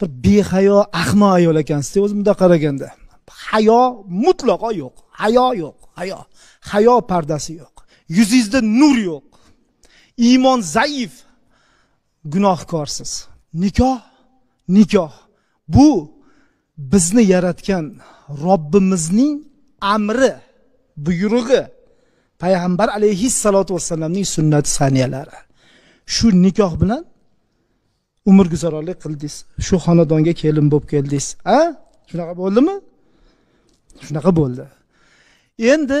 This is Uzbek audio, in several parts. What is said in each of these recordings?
bir behayo ahmo ayol ekansiz o'zi bundoq qaraganda hayo mutlaqo yo'q hayo yo'q hayo hayo pardasi yo'q yuzingizda nur yo'q iymon zaif gunohkorsiz nikoh nikoh bu bizni yaratgan robbimizning amri buyrug'i payg'ambar alayhissalotu vassalamning sunnati saniyalari shu nikoh bilan umrguzorlik qildingiz shu xonadonga kelin bo'lib keldingiz a shunaqa bo'ldimi shunaqa bo'ldi endi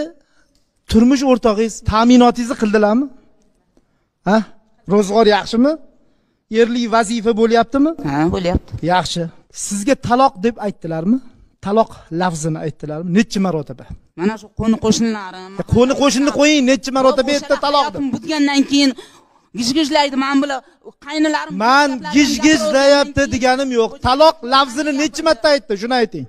turmush o'rtog'ingiz ta'minotingizni qildilarmi a ro'zg'or yaxshimi erlik vazifa bo'lyaptimi ha bo'lyapti yaxshi sizga taloq deb aytdilarmi taloq lafzini aytdilarmi nechi marotaba mana shu qo'ni qo'shnilarim qo'ni qo'shnini qo'ying nechi marotaba aytdi taloq deb butgandan keyin gizgizlaydi men bilan qaynilarim man gizgizlayapti deganim yo'q taloq lafzini necha marta aytdi shuni ayting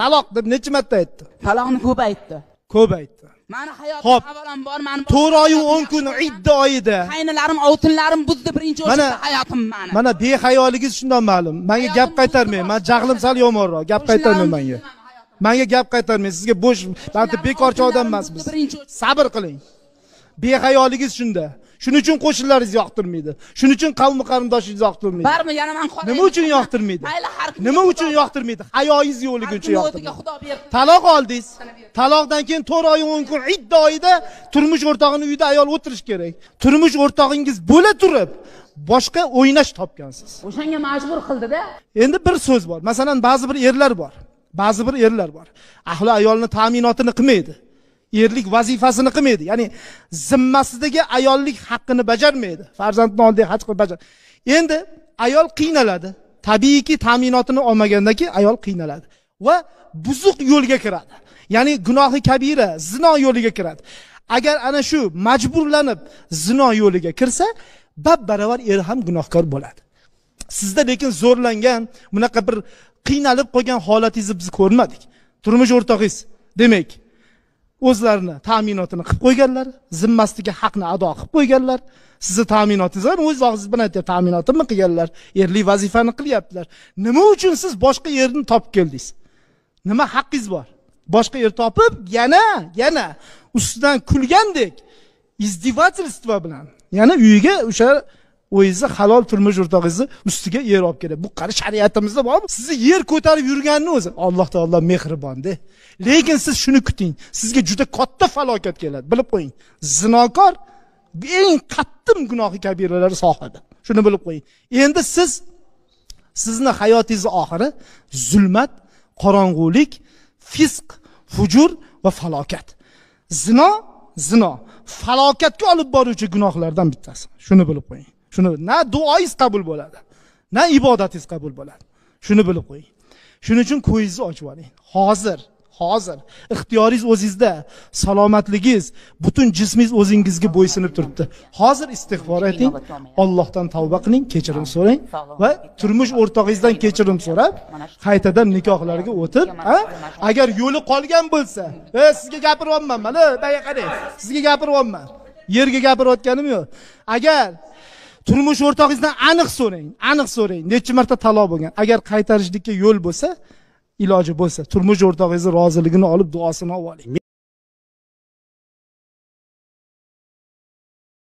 taloq deb necha marta aytdi taloqni ko'p aytdi ko'p aytdi mani hayotim hop avvalambor mani to'rt oyu o'n kun idda oyida qaynilarim oltinlarim buzdi birinchi o'rinda hayotim mani mana behayoligingiz shundan ma'lum manga gap qaytarmang man jahlim sal yomonroq gap qaytarmang manga manga gap qaytarmang sizga bo'sh bekorchi odam emasmiz sabr qiling behayoligingiz shunda shuning uchun qo'shnilaringiz yoqtirmaydi shuning uchun qavmi qarindoshingiz yoqtirmaydi barmi yana man nima uchun yoqtirmaydi nima uchun yoqtirmaydi hayoyingiz yo'qligi uchun yoqtirmaydi xudo berdi taloq oldingiz taloqdan keyin to'rt oy o'n kun idda oyida turmush o'rtog'ini uyida ayol o'tirish kerak turmush o'rtog'ingiz bo'la turib boshqa o'ynash topgansiz o'shanga majbur qildida endi bir so'z bor masalan ba'zi bir erlar bor ba'zi bir erlar bor ahli ayolni ta'minotini qilmaydi erlik vazifasini qilmaydi ya'ni zimmasidagi ayollik haqqini bajarmaydi farzandni haj qilib bajar endi ayol qiynaladi tabiiyki ta'minotini olmagandan keyin ayol qiynaladi va buzuq yo'lga kiradi ya'ni gunohi kabira zino yo'liga kiradi agar ana shu majburlanib zino yo'liga kirsa bab baravar er ham gunohkor bo'ladi sizda lekin zo'rlangan bunaqa bir qiynalib qolgan holatingizni biz ko'rmadik turmush o'rtog'ingiz demak o'zlarini ta'minotini qilib qo'yganlar zimmasidagi haqni ado qilib qo'yganlar sizni ta'minotingizni o'z og'zingiz bilan aytyapti ta'minotimni qilganlar erli vazifani qilyaptilar nima uchun siz boshqa yerni topib keldingiz nima haqqingiz bor boshqa yer topib yana yana ustidan kulgandek издевательство bilan yana uyiga o'sha o'zingizni halol turmush o'rtog'ingizni ustiga yer olib keladi bu qani shariatimizda bormi sizni yer ko'tarib yurganni o'zi alloh taolo mehribonda lekin siz shuni kuting sizga juda katta falokat keladi bilib qo'ying zinokor eng qattiq gunohi kabiralar sohada shuni bilib qo'ying endi siz sizni hayotingizni oxiri zulmat qorong'ulik fisq fujur va falokat zino zino falokatga olib boruvchi gunohlardan bittasi shuni bilib qo'ying shuni na duoingiz qabul bo'ladi na ibodatingiz qabul bo'ladi shuni bilib qo'ying shuning uchun ko'zingizni ochib oling hozir hozir ixtiyoringiz o'zingizda salomatligingiz butun jismingiz o'zingizga bo'ysunib turibdi hozir istig'for ayting ollohdan tavba qiling kechirim so'rang va turmush o'rtog'ingizdan kechirim so'rab qaytadan nikohlarga o'tib agar yo'li qolgan bo'lsa e sizga gapiryapman mana qarang sizga gapiryapman yerga gapirayotganim yo'q agar turmush o'rtog'ingizdan aniq so'rang aniq so'rang nechi marta taloq bo'lgan agar qaytarishlikka yo'l bo'lsa iloji bo'lsa turmush o'rtog'ingizni roziligini olib duosini olib oling